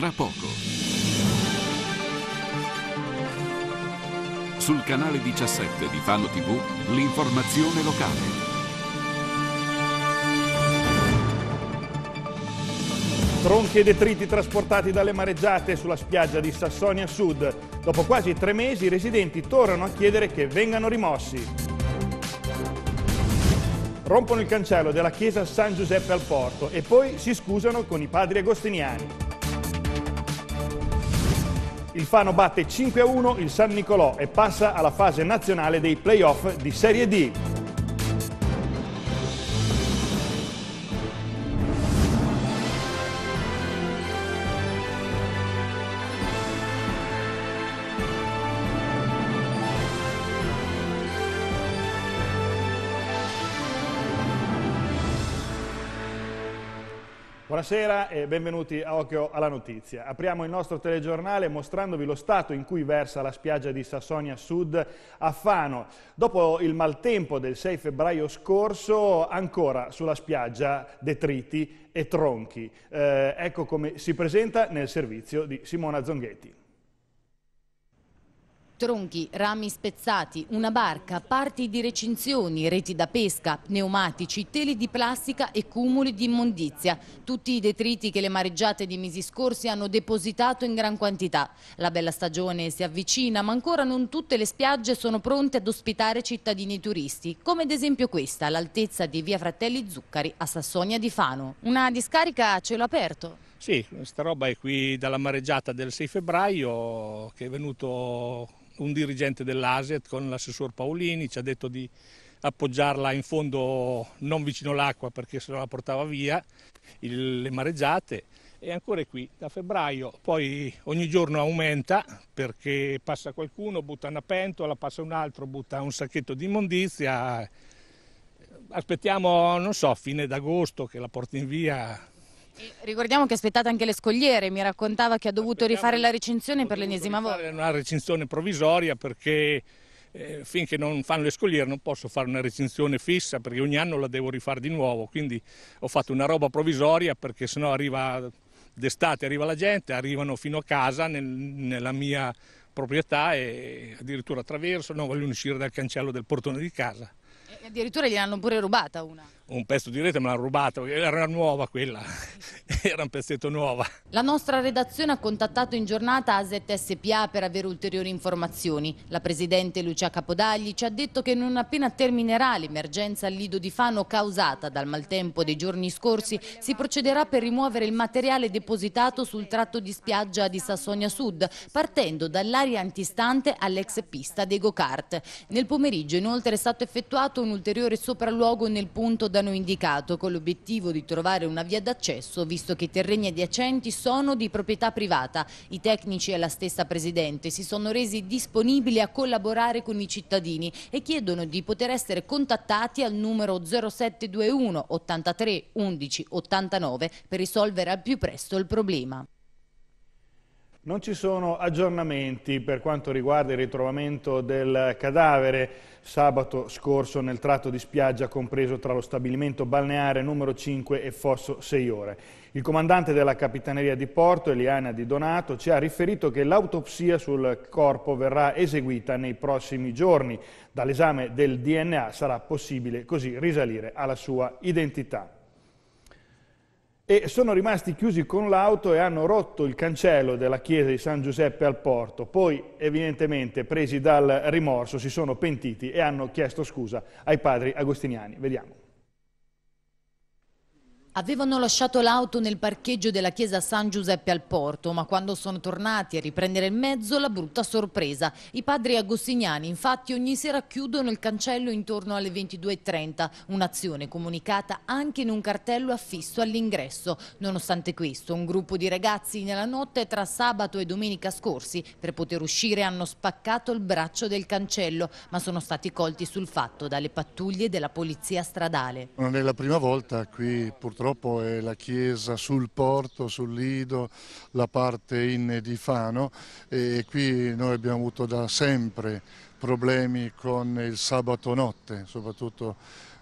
tra poco. Sul canale 17 di Fano TV, l'informazione locale. Tronchi e detriti trasportati dalle mareggiate sulla spiaggia di Sassonia Sud. Dopo quasi tre mesi i residenti tornano a chiedere che vengano rimossi. Rompono il cancello della chiesa San Giuseppe al Porto e poi si scusano con i padri agostiniani. Il Fano batte 5-1 il San Nicolò e passa alla fase nazionale dei playoff di Serie D. Buonasera e benvenuti a Occhio alla Notizia. Apriamo il nostro telegiornale mostrandovi lo stato in cui versa la spiaggia di Sassonia Sud a Fano. Dopo il maltempo del 6 febbraio scorso, ancora sulla spiaggia detriti e tronchi. Eh, ecco come si presenta nel servizio di Simona Zonghetti. Tronchi, rami spezzati, una barca, parti di recinzioni, reti da pesca, pneumatici, teli di plastica e cumuli di immondizia. Tutti i detriti che le mareggiate di mesi scorsi hanno depositato in gran quantità. La bella stagione si avvicina, ma ancora non tutte le spiagge sono pronte ad ospitare cittadini turisti, come ad esempio questa, all'altezza di via Fratelli Zuccari, a Sassonia di Fano. Una discarica a cielo aperto. Sì, questa roba è qui dalla mareggiata del 6 febbraio che è venuto un dirigente dell'ASET con l'assessor Paolini, ci ha detto di appoggiarla in fondo non vicino l'acqua perché se no la portava via, il, le mareggiate e ancora è qui da febbraio, poi ogni giorno aumenta perché passa qualcuno, butta una pentola, passa un altro, butta un sacchetto di immondizia, aspettiamo non so fine d'agosto che la porti in via ricordiamo che aspettate anche le scogliere, mi raccontava che ha dovuto Aspettiamo rifare la recinzione per l'ennesima volta. Una recinzione provvisoria perché eh, finché non fanno le scogliere non posso fare una recinzione fissa perché ogni anno la devo rifare di nuovo, quindi ho fatto una roba provvisoria perché sennò arriva d'estate arriva la gente, arrivano fino a casa nel, nella mia proprietà e addirittura attraverso, non vogliono uscire dal cancello del portone di casa. E addirittura gliel'hanno pure rubata una un pezzo di rete me l'hanno rubato, era nuova quella, era un pezzetto nuova. La nostra redazione ha contattato in giornata AZSPA per avere ulteriori informazioni. La presidente Lucia Capodagli ci ha detto che non appena terminerà l'emergenza al Lido di Fano causata dal maltempo dei giorni scorsi, si procederà per rimuovere il materiale depositato sul tratto di spiaggia di Sassonia Sud, partendo dall'area antistante all'ex pista dei go-kart. Nel pomeriggio inoltre è stato effettuato un ulteriore sopralluogo nel punto hanno indicato con l'obiettivo di trovare una via d'accesso visto che i terreni adiacenti sono di proprietà privata. I tecnici e la stessa Presidente si sono resi disponibili a collaborare con i cittadini e chiedono di poter essere contattati al numero 0721 83 11 89 per risolvere al più presto il problema. Non ci sono aggiornamenti per quanto riguarda il ritrovamento del cadavere sabato scorso nel tratto di spiaggia compreso tra lo stabilimento balneare numero 5 e Fosso 6 Ore. Il comandante della Capitaneria di Porto, Eliana Di Donato, ci ha riferito che l'autopsia sul corpo verrà eseguita nei prossimi giorni. Dall'esame del DNA sarà possibile così risalire alla sua identità e sono rimasti chiusi con l'auto e hanno rotto il cancello della chiesa di San Giuseppe al porto. Poi, evidentemente, presi dal rimorso, si sono pentiti e hanno chiesto scusa ai padri agostiniani. Vediamo. Avevano lasciato l'auto nel parcheggio della chiesa San Giuseppe al Porto, ma quando sono tornati a riprendere il mezzo, la brutta sorpresa. I padri agostiniani infatti ogni sera chiudono il cancello intorno alle 22.30, un'azione comunicata anche in un cartello affisso all'ingresso. Nonostante questo, un gruppo di ragazzi nella notte tra sabato e domenica scorsi, per poter uscire, hanno spaccato il braccio del cancello, ma sono stati colti sul fatto dalle pattuglie della polizia stradale. Non è la prima volta qui, purtroppo purtroppo è la chiesa sul porto, sul Lido, la parte in di Fano e qui noi abbiamo avuto da sempre problemi con il sabato notte, soprattutto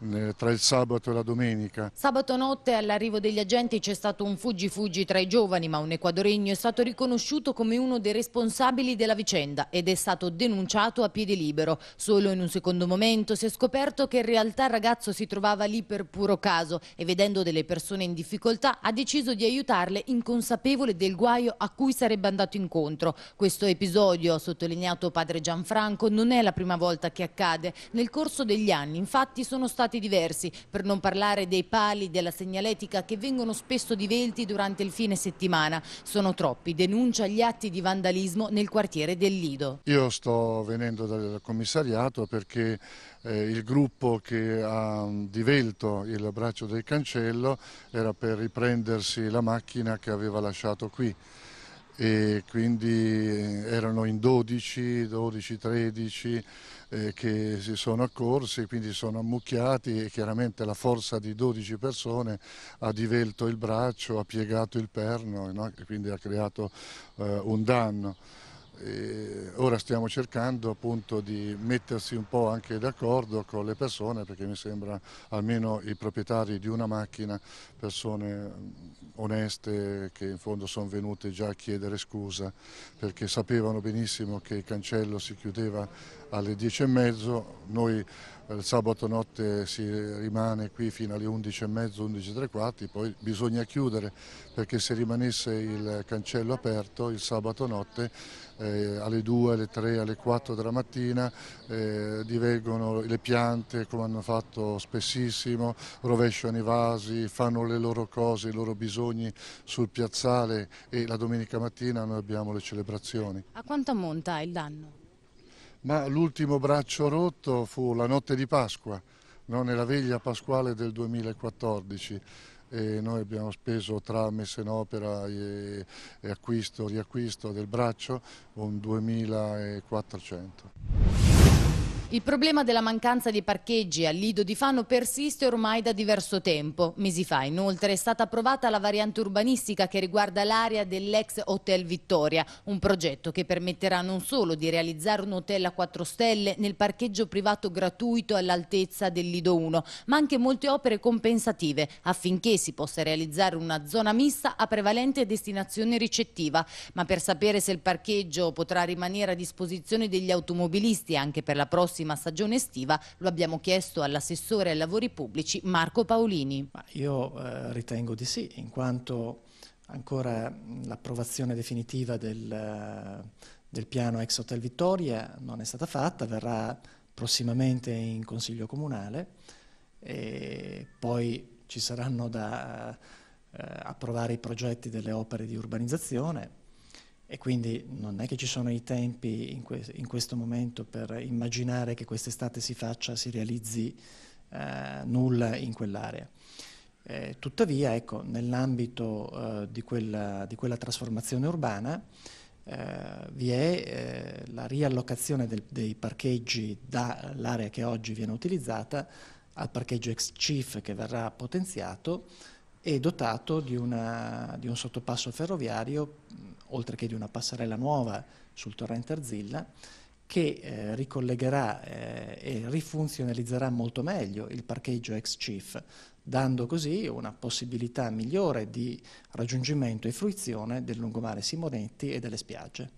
eh, tra il sabato e la domenica. Sabato notte all'arrivo degli agenti c'è stato un fuggi-fuggi tra i giovani, ma un equadoregno è stato riconosciuto come uno dei responsabili della vicenda ed è stato denunciato a piede libero. Solo in un secondo momento si è scoperto che in realtà il ragazzo si trovava lì per puro caso e vedendo delle persone in difficoltà ha deciso di aiutarle inconsapevole del guaio a cui sarebbe andato incontro. Questo episodio, ha sottolineato padre Gianfranco, non è la prima volta che accade. Nel corso degli anni infatti sono stati risultati diversi, per non parlare dei pali della segnaletica che vengono spesso divelti durante il fine settimana. Sono troppi, denuncia gli atti di vandalismo nel quartiere del Lido. Io sto venendo dal commissariato perché eh, il gruppo che ha divelto il braccio del cancello era per riprendersi la macchina che aveva lasciato qui e quindi eh, erano in 12, 12, 13 eh, che si sono accorsi, quindi sono ammucchiati e chiaramente la forza di 12 persone ha divelto il braccio, ha piegato il perno no? e quindi ha creato eh, un danno. E ora stiamo cercando appunto di mettersi un po' anche d'accordo con le persone perché mi sembra almeno i proprietari di una macchina, persone mm, oneste che in fondo sono venute già a chiedere scusa perché sapevano benissimo che il cancello si chiudeva alle 10 e mezzo, noi il eh, sabato notte si rimane qui fino alle 11 11 e e mezzo, tre quarti poi bisogna chiudere perché se rimanesse il cancello aperto il sabato notte eh, alle 2, alle 3, alle 4 della mattina, eh, divengono le piante come hanno fatto spessissimo, rovesciano i vasi, fanno le loro cose, i loro bisogni sul piazzale e la domenica mattina noi abbiamo le celebrazioni. A quanto ammonta il danno? Ma l'ultimo braccio rotto fu la notte di Pasqua, no? nella veglia pasquale del 2014 e noi abbiamo speso tra messa in opera e, e acquisto, riacquisto del braccio un 2400. Il problema della mancanza di parcheggi al Lido di Fano persiste ormai da diverso tempo. Mesi fa inoltre è stata approvata la variante urbanistica che riguarda l'area dell'ex Hotel Vittoria, un progetto che permetterà non solo di realizzare un hotel a 4 stelle nel parcheggio privato gratuito all'altezza del Lido 1, ma anche molte opere compensative affinché si possa realizzare una zona mista a prevalente destinazione ricettiva. Ma per sapere se il parcheggio potrà rimanere a disposizione degli automobilisti anche per la prossima prossima stagione estiva, lo abbiamo chiesto all'assessore ai lavori pubblici Marco Paolini. Io eh, ritengo di sì, in quanto ancora l'approvazione definitiva del, eh, del piano ex Hotel Vittoria non è stata fatta, verrà prossimamente in Consiglio Comunale e poi ci saranno da eh, approvare i progetti delle opere di urbanizzazione e quindi non è che ci sono i tempi in, que in questo momento per immaginare che quest'estate si faccia, si realizzi eh, nulla in quell'area. Eh, tuttavia, ecco, nell'ambito eh, di, quella, di, quella, trasformazione urbana eh, vi è eh, la riallocazione del, dei parcheggi dall'area che oggi viene utilizzata al parcheggio ex CIF che verrà potenziato e dotato di, una, di un sottopasso ferroviario oltre che di una passerella nuova sul torrente Arzilla, che eh, ricollegherà eh, e rifunzionalizzerà molto meglio il parcheggio ex CIF, dando così una possibilità migliore di raggiungimento e fruizione del lungomare Simonetti e delle spiagge.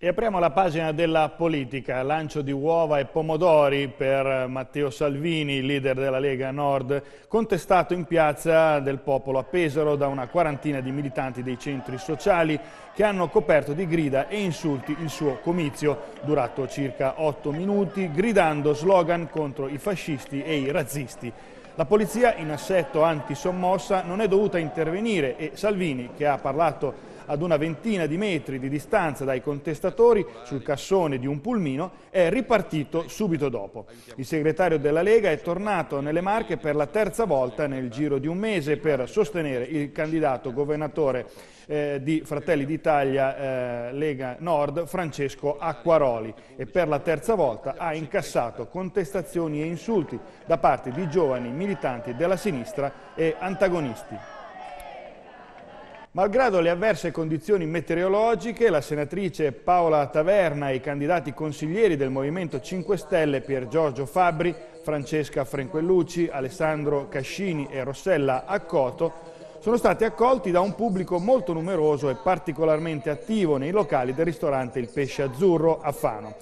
E apriamo la pagina della politica, lancio di uova e pomodori per eh, Matteo Salvini, leader della Lega Nord, contestato in piazza del popolo a Pesaro da una quarantina di militanti dei centri sociali che hanno coperto di grida e insulti il suo comizio, durato circa otto minuti, gridando slogan contro i fascisti e i razzisti. La polizia in assetto antisommossa non è dovuta intervenire e Salvini, che ha parlato ad una ventina di metri di distanza dai contestatori sul cassone di un pulmino, è ripartito subito dopo. Il segretario della Lega è tornato nelle Marche per la terza volta nel giro di un mese per sostenere il candidato governatore eh, di Fratelli d'Italia eh, Lega Nord Francesco Acquaroli e per la terza volta ha incassato contestazioni e insulti da parte di giovani militanti della sinistra e antagonisti. Malgrado le avverse condizioni meteorologiche, la senatrice Paola Taverna e i candidati consiglieri del Movimento 5 Stelle Pier Giorgio Fabri, Francesca Frenquellucci, Alessandro Cascini e Rossella Accoto sono stati accolti da un pubblico molto numeroso e particolarmente attivo nei locali del ristorante Il Pesce Azzurro a Fano.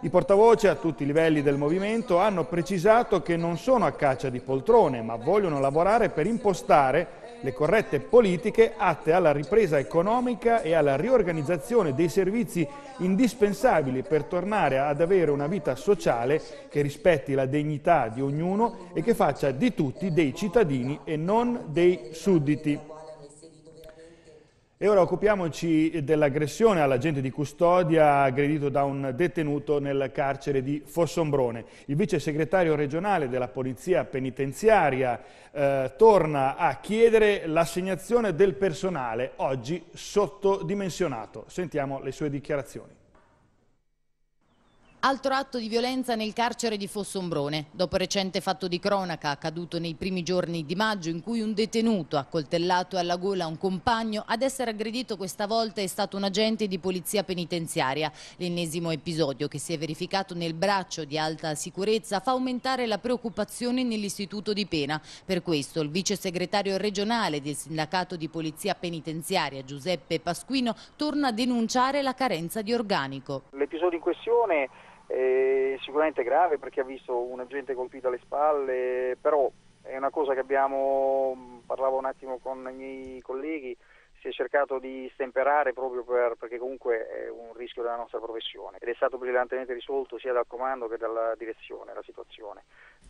I portavoce a tutti i livelli del movimento hanno precisato che non sono a caccia di poltrone, ma vogliono lavorare per impostare le corrette politiche atte alla ripresa economica e alla riorganizzazione dei servizi indispensabili per tornare ad avere una vita sociale che rispetti la dignità di ognuno e che faccia di tutti dei cittadini e non dei sudditi. E ora occupiamoci dell'aggressione all'agente di custodia aggredito da un detenuto nel carcere di Fossombrone. Il vice segretario regionale della Polizia Penitenziaria eh, torna a chiedere l'assegnazione del personale, oggi sottodimensionato. Sentiamo le sue dichiarazioni. Altro atto di violenza nel carcere di Fossombrone. Dopo il recente fatto di cronaca accaduto nei primi giorni di maggio in cui un detenuto ha coltellato alla gola un compagno, ad essere aggredito questa volta è stato un agente di polizia penitenziaria. L'ennesimo episodio che si è verificato nel braccio di alta sicurezza fa aumentare la preoccupazione nell'istituto di pena. Per questo il vice segretario regionale del sindacato di polizia penitenziaria Giuseppe Pasquino torna a denunciare la carenza di organico. L'episodio in questione è sicuramente grave perché ha visto un agente colpito alle spalle, però è una cosa che abbiamo, parlavo un attimo con i miei colleghi, si è cercato di stemperare proprio per, perché comunque è un rischio della nostra professione ed è stato brillantemente risolto sia dal comando che dalla direzione la situazione.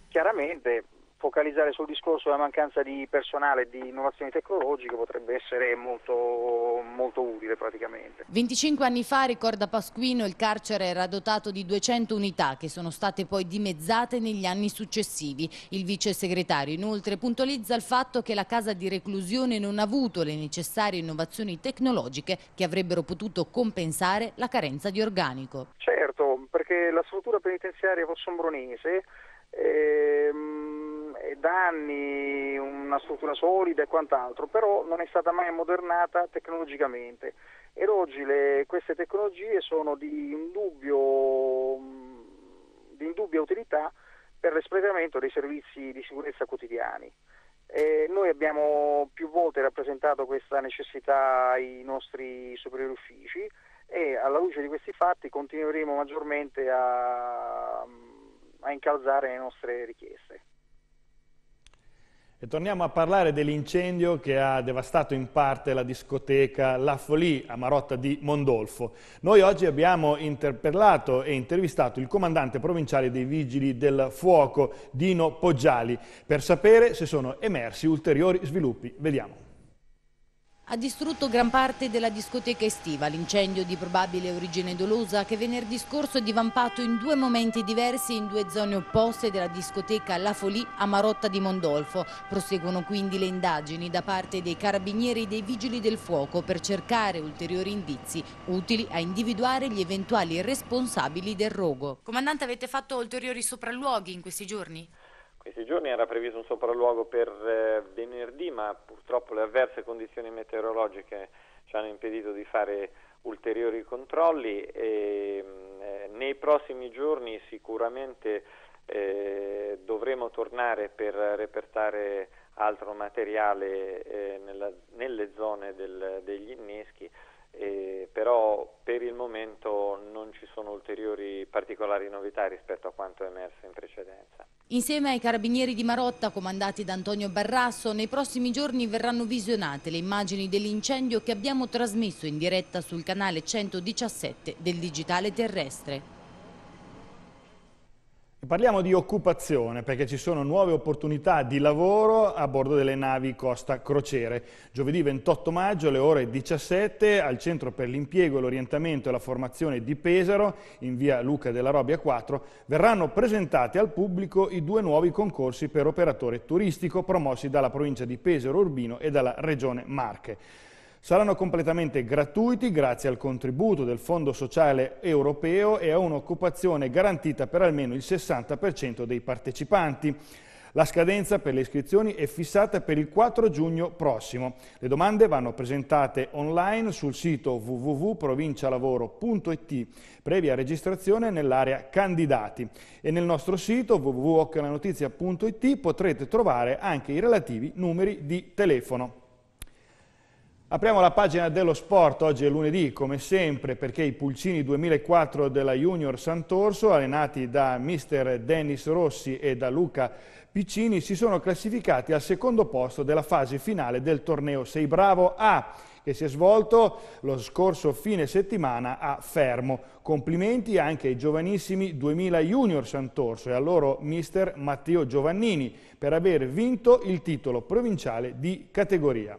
Chiaramente focalizzare sul discorso della mancanza di personale e di innovazioni tecnologiche potrebbe essere molto, molto utile praticamente. 25 anni fa, ricorda Pasquino, il carcere era dotato di 200 unità che sono state poi dimezzate negli anni successivi. Il vice segretario inoltre puntualizza il fatto che la casa di reclusione non ha avuto le necessarie innovazioni tecnologiche che avrebbero potuto compensare la carenza di organico. Certo, perché la struttura penitenziaria fossombroniese ehm, da anni una struttura solida e quant'altro, però non è stata mai modernata tecnologicamente ed oggi le, queste tecnologie sono di indubbio, di indubbia utilità per l'espletamento dei servizi di sicurezza quotidiani. E noi abbiamo più volte rappresentato questa necessità ai nostri superiori uffici e alla luce di questi fatti continueremo maggiormente a, a incalzare le nostre richieste. E torniamo a parlare dell'incendio che ha devastato in parte la discoteca La Folie a Marotta di Mondolfo. Noi oggi abbiamo interpellato e intervistato il comandante provinciale dei Vigili del Fuoco, Dino Poggiali, per sapere se sono emersi ulteriori sviluppi. Vediamo. Ha distrutto gran parte della discoteca estiva l'incendio di probabile origine dolosa che venerdì scorso è divampato in due momenti diversi in due zone opposte della discoteca La Folie a Marotta di Mondolfo. Proseguono quindi le indagini da parte dei carabinieri e dei vigili del fuoco per cercare ulteriori indizi utili a individuare gli eventuali responsabili del rogo. Comandante avete fatto ulteriori sopralluoghi in questi giorni? Questi giorni era previsto un sopralluogo per eh, venerdì, ma purtroppo le avverse condizioni meteorologiche ci hanno impedito di fare ulteriori controlli e mm, eh, nei prossimi giorni sicuramente eh, dovremo tornare per repertare altro materiale eh, nella, nelle zone del, degli inneschi eh, però per il momento non ci sono ulteriori particolari novità rispetto a quanto emerso in precedenza. Insieme ai carabinieri di Marotta, comandati da Antonio Barrasso, nei prossimi giorni verranno visionate le immagini dell'incendio che abbiamo trasmesso in diretta sul canale 117 del Digitale Terrestre. Parliamo di occupazione perché ci sono nuove opportunità di lavoro a bordo delle navi Costa Crociere. Giovedì 28 maggio alle ore 17 al Centro per l'impiego, l'orientamento e la formazione di Pesaro in via Luca della Robbia 4 verranno presentati al pubblico i due nuovi concorsi per operatore turistico promossi dalla provincia di Pesaro Urbino e dalla regione Marche saranno completamente gratuiti grazie al contributo del Fondo Sociale Europeo e a un'occupazione garantita per almeno il 60% dei partecipanti. La scadenza per le iscrizioni è fissata per il 4 giugno prossimo. Le domande vanno presentate online sul sito www.provincialavoro.it previa registrazione nell'area candidati e nel nostro sito www.occalanotizia.it potrete trovare anche i relativi numeri di telefono. Apriamo la pagina dello sport, oggi è lunedì come sempre perché i Pulcini 2004 della Junior Sant'Orso, allenati da mister Dennis Rossi e da Luca Piccini, si sono classificati al secondo posto della fase finale del torneo Sei Bravo A che si è svolto lo scorso fine settimana a Fermo. Complimenti anche ai giovanissimi 2000 Junior Sant'Orso e al loro mister Matteo Giovannini per aver vinto il titolo provinciale di categoria.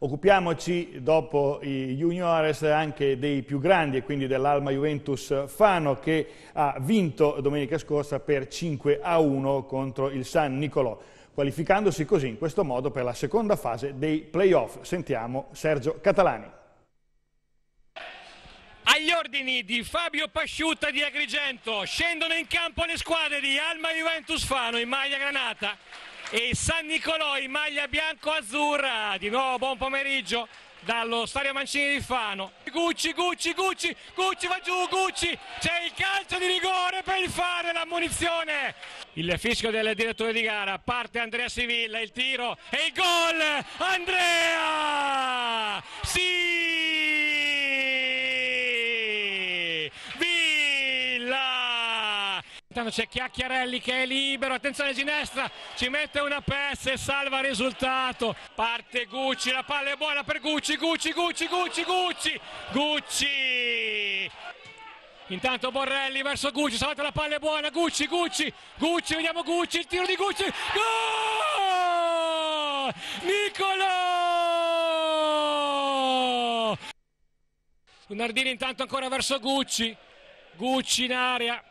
Occupiamoci dopo i juniores anche dei più grandi e quindi dell'Alma Juventus Fano che ha vinto domenica scorsa per 5 a 1 contro il San Nicolò, qualificandosi così in questo modo per la seconda fase dei playoff. Sentiamo Sergio Catalani. Agli ordini di Fabio Pasciutta di Agrigento scendono in campo le squadre di Alma Juventus Fano in maglia granata e San Nicolò in maglia bianco-azzurra. Di nuovo buon pomeriggio dallo Stadio Mancini di Fano. Gucci, Gucci, Gucci, Gucci va giù, Gucci. C'è il calcio di rigore per il fare e l'ammonizione. Il fischio del direttore di gara, parte Andrea Sivilla, il tiro e il gol. Andrea all'interno c'è Chiacchiarelli che è libero, attenzione Ginestra, ci mette una pezza e salva il risultato. Parte Gucci, la palla è buona per Gucci, Gucci, Gucci, Gucci, Gucci, Gucci. Intanto Borrelli verso Gucci, salta la palla è buona, Gucci, Gucci, Gucci, vediamo Gucci, il tiro di Gucci, gol! Nicolò! Nardini intanto ancora verso Gucci, Gucci in area,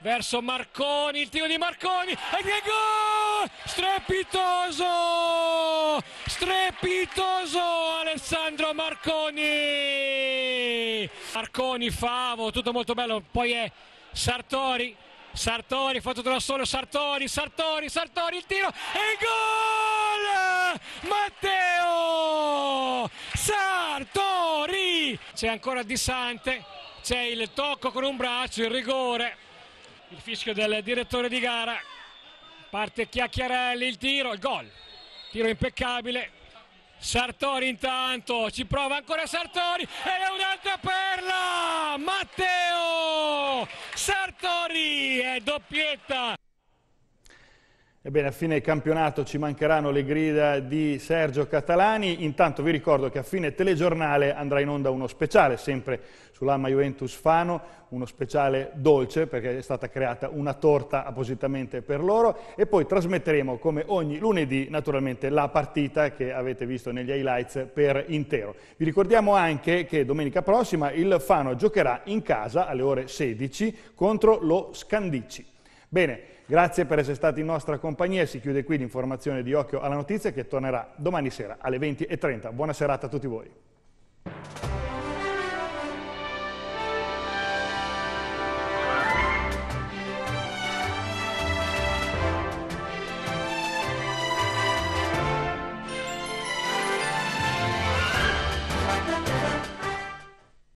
verso Marconi, il tiro di Marconi e che gol! Strepitoso! Strepitoso Alessandro Marconi! Marconi, Favo, tutto molto bello, poi è Sartori, Sartori fa tutto da solo, Sartori, Sartori, Sartori, il tiro e gol! Matteo Sartori! C'è ancora Di Sante, c'è il tocco con un braccio, il rigore il fischio del direttore di gara parte Chiacchiarelli il tiro, il gol tiro impeccabile Sartori intanto ci prova ancora Sartori e è un'altra perla Matteo Sartori è doppietta Ebbene, a fine campionato ci mancheranno le grida di Sergio Catalani. Intanto vi ricordo che a fine telegiornale andrà in onda uno speciale, sempre sull'Ama Juventus Fano, uno speciale dolce, perché è stata creata una torta appositamente per loro. E poi trasmetteremo, come ogni lunedì, naturalmente la partita che avete visto negli highlights per intero. Vi ricordiamo anche che domenica prossima il Fano giocherà in casa alle ore 16 contro lo Scandici. Bene, grazie per essere stati in nostra compagnia si chiude qui l'informazione di Occhio alla Notizia che tornerà domani sera alle 20.30. Buona serata a tutti voi.